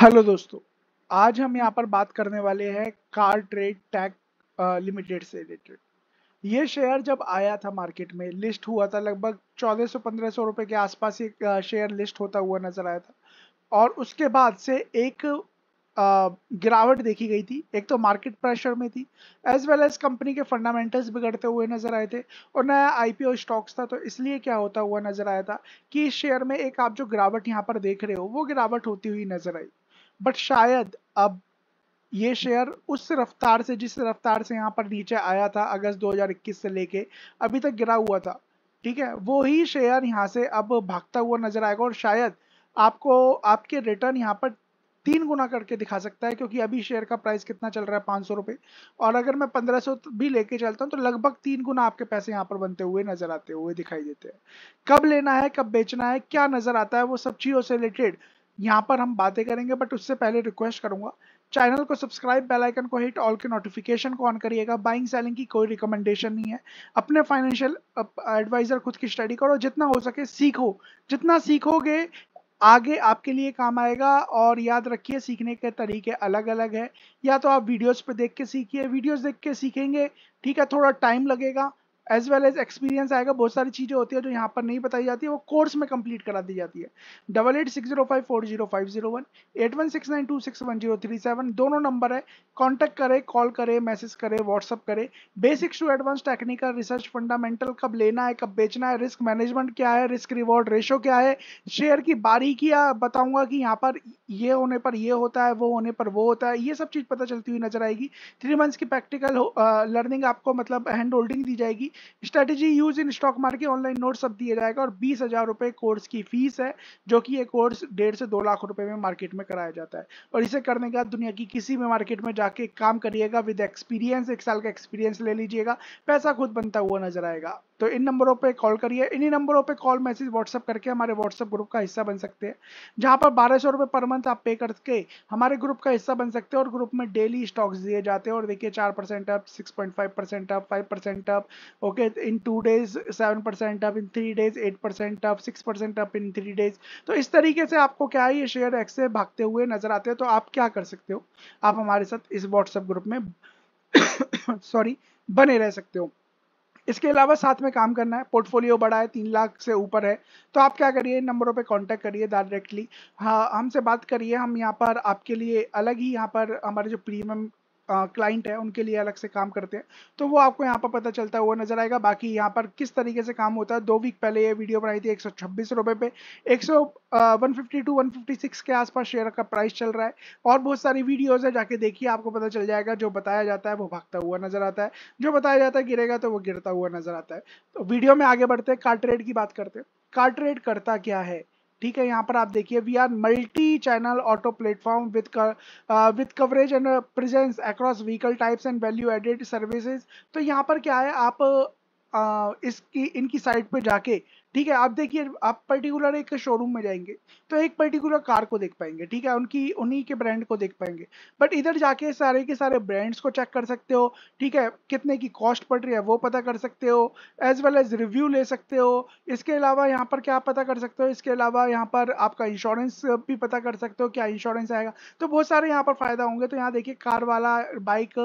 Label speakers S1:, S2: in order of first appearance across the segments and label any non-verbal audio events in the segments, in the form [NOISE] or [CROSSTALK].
S1: hello दोस्तों आज हम यहाँ पर बात करने वाले हैं कार ट्रेड टैक लिमिटेड से रिलेटेड ये शेयर जब आया था मार्केट में लिस्ट हुआ था लगभग 1400-1500 सौ रुपए के आसपास ये शेयर लिस्ट होता हुआ नजर आया था और उसके बाद से एक गिरावट देखी गई थी एक तो मार्केट प्रेशर में थी एज वेल एज कंपनी के फंडामेंटल्स बिगड़ते हुए नजर आए थे और नया आईपीओ स्टॉक्स था तो इसलिए क्या होता हुआ नजर आया था कि इस शेयर में एक आप जो गिरावट यहाँ पर देख रहे हो वो गिरावट होती हुई नजर आई बट शायद अब ये शेयर उस रफ्तार से जिस रफ्तार से यहाँ पर नीचे आया था अगस्त 2021 से लेके अभी तक गिरा हुआ था ठीक है वो ही शेयर यहाँ से अब भागता हुआ नजर आएगा और शायद आपको आपके रिटर्न यहाँ पर तीन गुना करके दिखा सकता है क्योंकि अभी शेयर का प्राइस कितना चल रहा है पाँच सौ और अगर मैं पंद्रह सौ भी लेके चलता हूँ तो लगभग तीन गुना आपके पैसे यहाँ पर बनते हुए नजर आते हुए दिखाई देते हैं कब लेना है कब बेचना है क्या नजर आता है वो सब चीज़ों से रिलेटेड यहाँ पर हम बातें करेंगे बट उससे पहले रिक्वेस्ट करूंगा चैनल को सब्सक्राइब बेल आइकन को हिट ऑल के नोटिफिकेशन को ऑन करिएगा बाइंग सेलिंग की कोई रिकमेंडेशन नहीं है अपने फाइनेंशियल एडवाइजर खुद की स्टडी करो जितना हो सके सीखो जितना सीखोगे आगे आपके लिए काम आएगा और याद रखिए सीखने के तरीके अलग अलग है या तो आप वीडियोस पे देख के सीखिए वीडियोस देख के सीखेंगे ठीक है थोड़ा टाइम लगेगा एज वेल एज एक्सपीरियंस आएगा बहुत सारी चीज़ें होती है जो यहाँ पर नहीं बताई जाती है वो कोर्स में कंप्लीट करा दी जाती है double eight six zero five four zero five zero one eight one six nine two six one zero three seven दोनों नंबर है कॉन्टैक्ट करें कॉल करें मैसेज करें व्हाट्सअप करें basics to advance technical research fundamental कब लेना है कब बेचना है रिस्क मैनेजमेंट क्या है रिस्क रिवॉर्ड रेशो क्या है शेयर की बारीकियाँ बताऊँगा कि यहाँ पर ये होने पर ये होता है वो होने पर वो होता है ये सब चीज़ पता चलती हुई नजर आएगी थ्री मंथ्स की प्रैक्टिकल लर्निंग आपको मतलब हैंड होल्डिंग दी जाएगी strategy use in stock market online note सब दिया जाएगा और बीस हजार रुपए कोर्स की फीस है जो कि ये कोर्स डेढ़ से दो लाख रुपए में मार्केट में कराया जाता है और इसे करने के बाद दुनिया की किसी भी मार्केट में जाके काम करिएगा विद एक्सपीरियंस एक साल का एक्सपीरियंस ले लीजिएगा पैसा खुद बनता हुआ नजर आएगा तो इन नंबरों पे कॉल करिए इन्हीं नंबरों पे कॉल मैसेज व्हाट्सअप करके हमारे व्हाट्सअप ग्रुप का हिस्सा बन सकते हैं जहाँ पर बारह सौ पर मंथ आप पे करके हमारे ग्रुप का हिस्सा बन सकते हैं और ग्रुप में डेली स्टॉक्स दिए जाते हैं और देखिए चार percent up six point five percent up five percent up okay in two days seven percent up in three days eight percent up six percent up in three days तो इस तरीके से आपको क्या है ये शेयर एक्स से भागते हुए नजर आते हैं तो आप क्या कर सकते हो आप हमारे साथ इस व्हाट्सएप ग्रुप में सॉरी [COUGHS] बने रह सकते हो इसके अलावा साथ में काम करना है पोर्टफोलियो बड़ा है तीन लाख से ऊपर है तो आप क्या करिए इन नंबरों पे कांटेक्ट करिए डायरेक्टली हाँ हमसे बात करिए हम यहाँ पर आपके लिए अलग ही यहाँ पर हमारे जो प्रीमियम क्लाइंट है उनके लिए अलग से काम करते हैं तो वो आपको यहाँ पर पता चलता हुआ नजर आएगा बाकी यहाँ पर किस तरीके से काम होता है दो वीक पहले ये वीडियो बनाई थी एक सौ छब्बीस रुपये पे एक सौ one fifty two one fifty six के आसपास शेयर का प्राइस चल रहा है और बहुत सारी वीडियोज़ है जाके देखिए आपको पता चल जाएगा जो बताया जाता है वो भागता हुआ नजर आता है जो बताया जाता है गिरेगा तो वो गिरता हुआ नजर आता है तो वीडियो में आगे बढ़ते हैं कार्ट्रेड की बात करते हैं कार्ट्रेड करता क्या है ठीक है यहाँ पर आप देखिए we are multi channel auto platform with with coverage and presence across vehicle types and value added services तो यहाँ पर क्या है आप uh, इसकी इनकी साइट पे जाके ठीक है आप देखिए आप पर्टिकुलर एक शोरूम में जाएंगे तो एक पर्टिकुलर कार को देख पाएंगे ठीक है उनकी उन्हीं के ब्रांड को देख पाएंगे बट इधर जाके सारे के सारे ब्रांड्स को चेक कर सकते हो ठीक है कितने की कॉस्ट पड़ रही है वो पता कर सकते हो एज वेल एज रिव्यू ले सकते हो इसके अलावा यहाँ पर क्या पता कर सकते हो इसके अलावा यहाँ पर आपका इंश्योरेंस भी पता कर सकते हो क्या इंश्योरेंस आएगा तो बहुत सारे यहाँ पर फायदा होंगे तो यहाँ देखिए कार वाला बाइक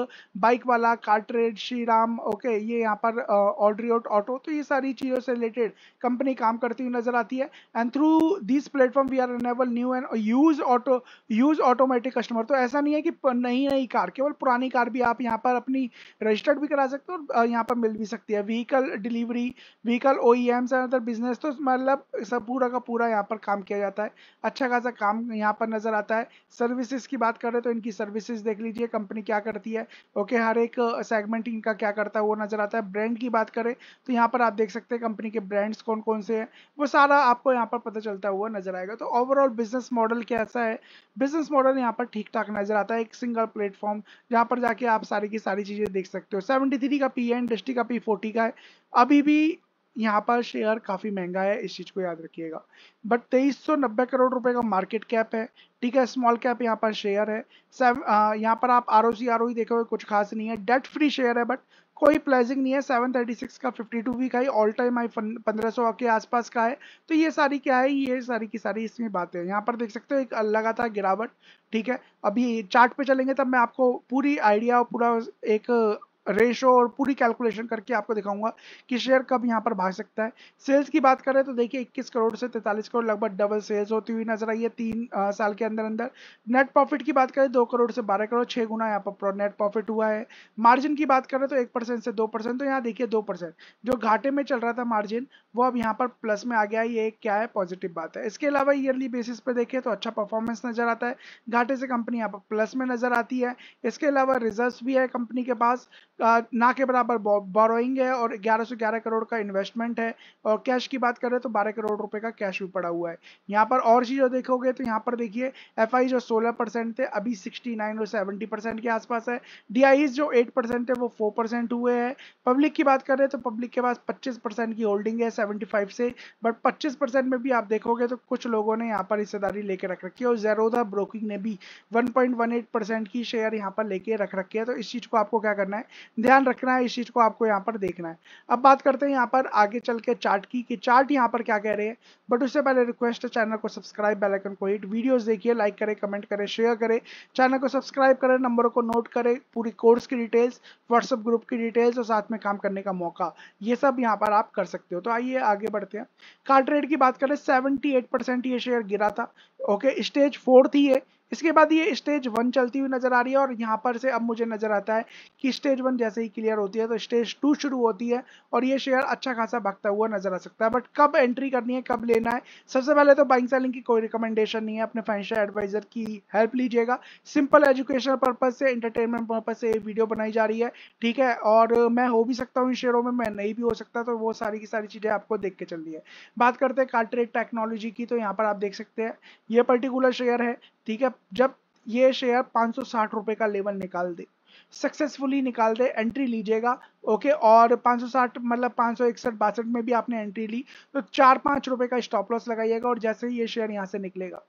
S1: बाइक वाला CarTrade Shri Ram okay ये यहाँ पर ऑड्रियोट ऑटो तो ये सारी चीज़ों से रिलेटेड कंपनी कंपनी काम करती हुई नजर आती है and through this platform we are enable new and use auto use automatic customer तो ऐसा नहीं है कि नई नई कार केवल पुरानी कार भी आप यहाँ पर अपनी रजिस्टर्ड भी करा सकते हो और यहाँ पर मिल भी सकती है vehicle delivery vehicle O E Ms and other business तो मतलब सब पूरा का पूरा यहाँ पर काम किया जाता है अच्छा खासा काम यहाँ पर नजर आता है सर्विसेज की बात करें तो इनकी सर्विसेज देख लीजिए कंपनी क्या करती है ओके हर एक सेगमेंट इनका क्या करता है वो नजर आता है ब्रांड की बात करें तो यहाँ पर आप देख सकते हैं कंपनी के ब्रांड्स कौन कौन से हैं वो सारा आपको यहाँ पर पता चलता हुआ नजर आएगा तो ओवरऑल बिजनेस मॉडल कैसा है बिजनेस मॉडल यहाँ पर ठीक ठाक नजर आता है एक सिंगल प्लेटफॉर्म जहाँ पर जाके आप सारी की सारी चीज़ें देख सकते हो सेवेंटी का पी है इंडस्ट्री का पी फोर्टी का है अभी भी यहाँ पर शेयर काफ़ी महंगा है इस चीज़ को याद रखिएगा बट तेईस सौ नब्बे करोड़ रुपए का मार्केट कैप है ठीक है स्मॉल कैप यहाँ पर शेयर है सेव यहाँ पर आप R O C R O देखोगे कुछ खास नहीं है डेट फ्री शेयर है बट कोई प्लेजिंग नहीं है 736 का 52 week high all time high 1500 के आसपास का है तो ये सारी क्या है ये सारी की सारी इसमें बातें हैं यहाँ पर देख सकते हो एक लगातार गिरावट ठीक है अभी चार्ट पे चलेंगे तब मैं आपको पूरी आइडिया और पूरा एक रेशो और पूरी कैलकुलेशन करके आपको दिखाऊंगा कि शेयर कब यहाँ पर भाग सकता है सेल्स की बात करें तो देखिए 21 करोड़ से 43 करोड़ लगभग डबल सेल्स होती हुई नजर आई है तीन आ, साल के अंदर अंदर नेट प्रॉफिट की बात करें दो करोड़ से बारह करोड़ छः गुना यहाँ पर नेट प्रॉफिट हुआ है मार्जिन की बात करें तो एक परसेंट से दो परसेंट तो यहाँ देखिए दो परसेंट जो घाटे में चल रहा था मार्जिन वो अब यहाँ पर प्लस में आ गया ये क्या है पॉजिटिव बात है इसके अलावा ईयरली बेसिस पर देखिए तो अच्छा परफॉर्मेंस नजर आता है घाटे से कंपनी यहाँ पर प्लस में नजर आती है इसके अलावा रिजर्व भी है कंपनी के पास ना के बराबर बोरोइंग है और 1111 करोड़ का इन्वेस्टमेंट है और कैश की बात करें तो 12 करोड़ रुपए का कैश भी पड़ा हुआ है यहाँ पर और चीज़ देखोगे तो यहाँ पर देखिए एफ जो 16 परसेंट थे अभी 69 और 70 परसेंट के आसपास है डी जो 8 परसेंट है वो 4 परसेंट हुए हैं पब्लिक की बात करें तो पब्लिक के पास पच्चीस परसेंट की होल्डिंग है सेवेंटी से बट पच्चीस परसेंट में भी आप देखोगे तो कुछ लोगों ने यहाँ पर हिस्सेदारी लेके रख रखी है और जेरोधा ब्रोकिंग ने भी वन परसेंट की शेयर यहाँ पर लेके रख रखी है तो इस चीज़ को आपको क्या करना है ध्यान रखना है इस चीज़ को आपको यहाँ पर देखना है अब बात करते हैं यहाँ पर आगे चल के चार्ट की कि चार्ट यहाँ पर क्या कह रहे हैं बट उससे पहले रिक्वेस्ट है चैनल को सब्सक्राइब बेलाइकन को हिट वीडियोज़ देखिए लाइक करें कमेंट करें शेयर करें चैनल को सब्सक्राइब करें नंबरों को नोट करें पूरी कोर्स की डिटेल्स व्हाट्सअप ग्रुप की डिटेल्स और साथ में काम करने का मौका ये सब यहाँ पर आप कर सकते हो तो आइए आगे बढ़ते हैं कार्ट्रेड रेट की बात करें सेवेंटी ये शेयर गिरा था ओके स्टेज फोर थी ये इसके बाद ये स्टेज वन चलती हुई नजर आ रही है और यहाँ पर से अब मुझे नजर आता है कि स्टेज वन जैसे ही क्लियर होती है तो स्टेज टू शुरू होती है और ये शेयर अच्छा खासा भगता हुआ नजर आ सकता है बट कब एंट्री करनी है कब लेना है सबसे पहले तो बाइंग सेलिंग की कोई रिकमेंडेशन नहीं है अपने फाइनेंशियल एडवाइजर की हेल्प लीजिएगा सिंपल एजुकेशनल पर्पज से इंटरटेनमेंट पर्पज से ये वीडियो बनाई जा रही है ठीक है और मैं हो भी सकता हूँ इन शेयरों में मैं नहीं भी हो सकता तो वो सारी की सारी चीजें आपको देख के चल रही है बात करते हैं कार्ट्रेड टेक्नोलॉजी की तो यहाँ पर आप देख सकते हैं ये पर्टिकुलर शेयर है ठीक है जब ये शेयर पाँच रुपए का लेवल निकाल दे सक्सेसफुली निकाल दे एंट्री लीजिएगा ओके और 560 मतलब पाँच सौ इकसठ बासठ में भी आपने एंट्री ली तो चार पाँच रुपए का स्टॉप लॉस लगाइएगा और जैसे ही ये शेयर यहाँ से निकलेगा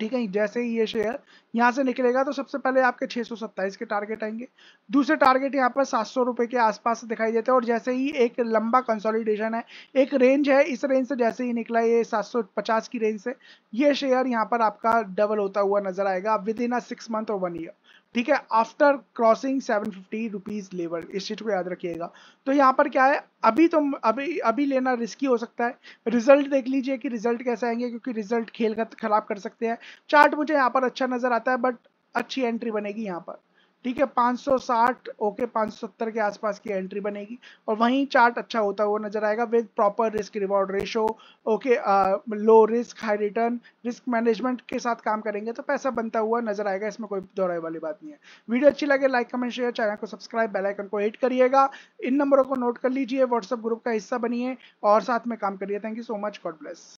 S1: ठीक है जैसे ही ये शेयर यहाँ से निकलेगा तो सबसे पहले आपके 627 के टारगेट आएंगे दूसरे टारगेट यहाँ पर सात सौ के आसपास दिखाई देते हैं और जैसे ही एक लंबा कंसोलिडेशन है एक रेंज है इस रेंज से जैसे ही निकला ये 750 की रेंज से ये शेयर यहाँ पर आपका डबल होता हुआ नजर आएगा within a six month और वन ईयर ठीक है after crossing seven fifty rupees level इस चीज को याद रखिएगा तो यहाँ पर क्या है अभी तो अभी अभी लेना रिस्की हो सकता है रिजल्ट देख लीजिए कि रिजल्ट कैसे आएंगे क्योंकि रिजल्ट खेल खराब कर सकते हैं चार्ट मुझे यहाँ पर अच्छा नजर आता है बट अच्छी एंट्री बनेगी यहाँ पर ठीक है 560 ओके 570 के आसपास की एंट्री बनेगी और वहीं चार्ट अच्छा होता हुआ नजर आएगा with proper risk reward ratio okay low risk high return risk management के साथ काम करेंगे तो पैसा बनता हुआ नजर आएगा इसमें कोई दोहराई वाली बात नहीं है वीडियो अच्छी लगे लाइक कमेंट शेयर चैनल को सब्सक्राइब बेलाइकन को एड करिएगा इन नंबरों को नोट कर लीजिए व्हाट्सअप ग्रुप का हिस्सा बनिए और साथ में काम करिए thank you so much God bless